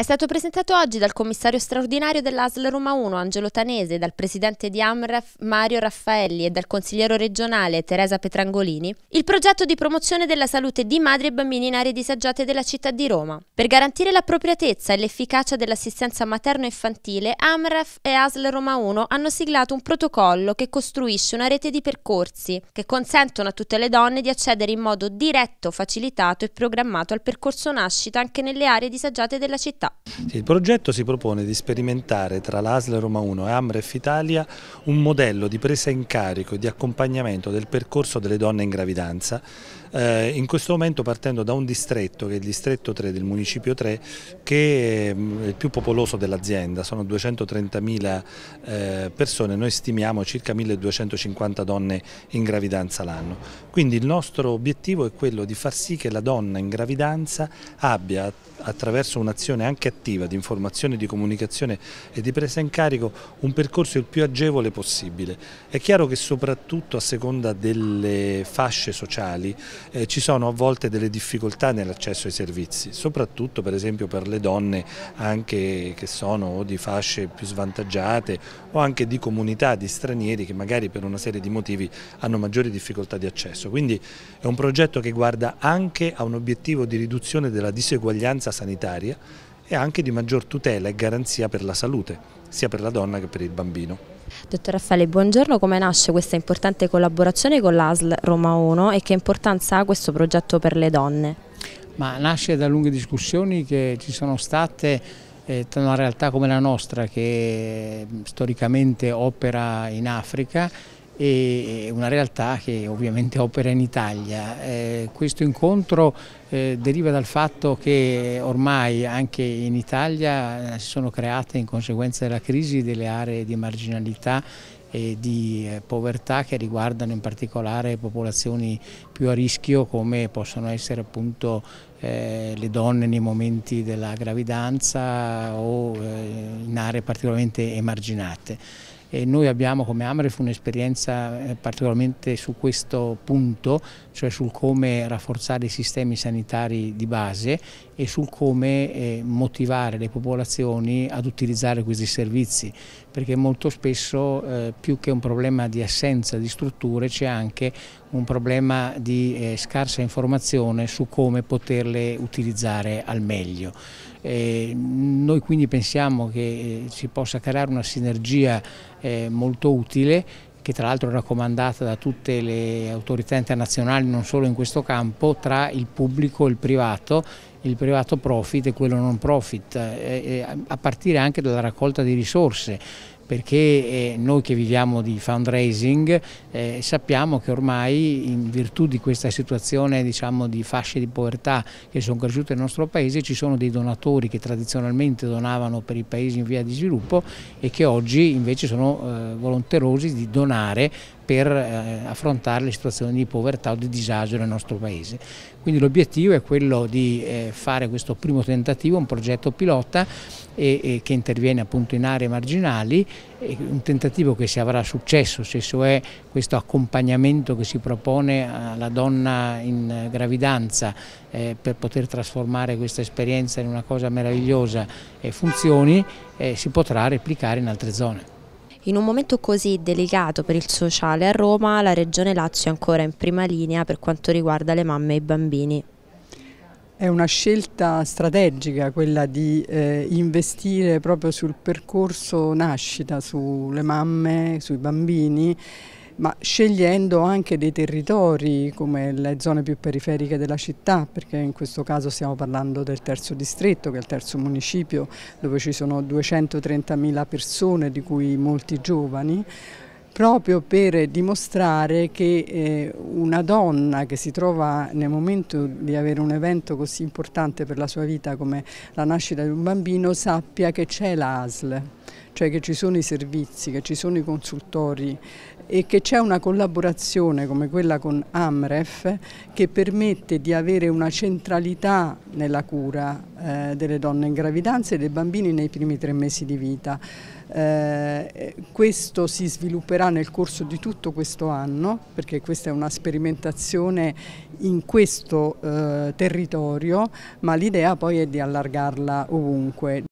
È stato presentato oggi dal commissario straordinario dell'ASL Roma 1 Angelo Tanese, dal presidente di AMREF Mario Raffaelli e dal consigliere regionale Teresa Petrangolini il progetto di promozione della salute di madri e bambini in aree disagiate della città di Roma. Per garantire l'appropriatezza e l'efficacia dell'assistenza materno-infantile, AMREF e ASL Roma 1 hanno siglato un protocollo che costruisce una rete di percorsi che consentono a tutte le donne di accedere in modo diretto, facilitato e programmato al percorso nascita anche nelle aree disagiate della città città. Il progetto si propone di sperimentare tra l'ASL Roma 1 e Amref Italia un modello di presa in carico e di accompagnamento del percorso delle donne in gravidanza, eh, in questo momento partendo da un distretto che è il distretto 3 del municipio 3 che ehm, è il più popoloso dell'azienda, sono 230.000 eh, persone, noi stimiamo circa 1.250 donne in gravidanza l'anno. Quindi il nostro obiettivo è quello di far sì che la donna in gravidanza abbia attraverso un'azione anche attiva di informazione, di comunicazione e di presa in carico un percorso il più agevole possibile. È chiaro che soprattutto a seconda delle fasce sociali eh, ci sono a volte delle difficoltà nell'accesso ai servizi, soprattutto per esempio per le donne anche che sono di fasce più svantaggiate o anche di comunità di stranieri che magari per una serie di motivi hanno maggiori difficoltà di accesso. Quindi è un progetto che guarda anche a un obiettivo di riduzione della diseguaglianza sanitaria e anche di maggior tutela e garanzia per la salute, sia per la donna che per il bambino. Dottor Raffaele, buongiorno. Come nasce questa importante collaborazione con l'ASL Roma 1 e che importanza ha questo progetto per le donne? Ma nasce da lunghe discussioni che ci sono state eh, tra una realtà come la nostra che storicamente opera in Africa e una realtà che ovviamente opera in Italia. Eh, questo incontro eh, deriva dal fatto che ormai anche in Italia eh, si sono create in conseguenza della crisi delle aree di marginalità e di eh, povertà che riguardano in particolare popolazioni più a rischio come possono essere appunto eh, le donne nei momenti della gravidanza o eh, in aree particolarmente emarginate e noi abbiamo come Amref un'esperienza eh, particolarmente su questo punto, cioè sul come rafforzare i sistemi sanitari di base e sul come eh, motivare le popolazioni ad utilizzare questi servizi, perché molto spesso eh, più che un problema di assenza di strutture c'è anche un problema di scarsa informazione su come poterle utilizzare al meglio. Eh, noi quindi pensiamo che eh, si possa creare una sinergia eh, molto utile che tra l'altro è raccomandata da tutte le autorità internazionali, non solo in questo campo, tra il pubblico e il privato il privato profit e quello non profit, eh, a partire anche dalla raccolta di risorse perché eh, noi che viviamo di fundraising eh, sappiamo che ormai in virtù di questa situazione diciamo, di fasce di povertà che sono cresciute nel nostro paese ci sono dei donatori che tradizionalmente donavano per i paesi in via di sviluppo e che oggi invece sono eh, volonterosi di donare per eh, affrontare le situazioni di povertà o di disagio nel nostro Paese. Quindi l'obiettivo è quello di eh, fare questo primo tentativo, un progetto pilota che interviene appunto in aree marginali, un tentativo che se avrà successo, se cioè questo accompagnamento che si propone alla donna in gravidanza eh, per poter trasformare questa esperienza in una cosa meravigliosa e funzioni, si potrà replicare in altre zone. In un momento così delicato per il sociale a Roma, la Regione Lazio è ancora in prima linea per quanto riguarda le mamme e i bambini. È una scelta strategica quella di eh, investire proprio sul percorso nascita, sulle mamme, sui bambini ma scegliendo anche dei territori come le zone più periferiche della città, perché in questo caso stiamo parlando del terzo distretto, che è il terzo municipio, dove ci sono 230.000 persone, di cui molti giovani, proprio per dimostrare che eh, una donna che si trova nel momento di avere un evento così importante per la sua vita come la nascita di un bambino sappia che c'è l'ASL, cioè che ci sono i servizi, che ci sono i consultori e che c'è una collaborazione come quella con AMREF che permette di avere una centralità nella cura eh, delle donne in gravidanza e dei bambini nei primi tre mesi di vita. Eh, questo si svilupperà nel corso di tutto questo anno perché questa è una sperimentazione in questo eh, territorio ma l'idea poi è di allargarla ovunque.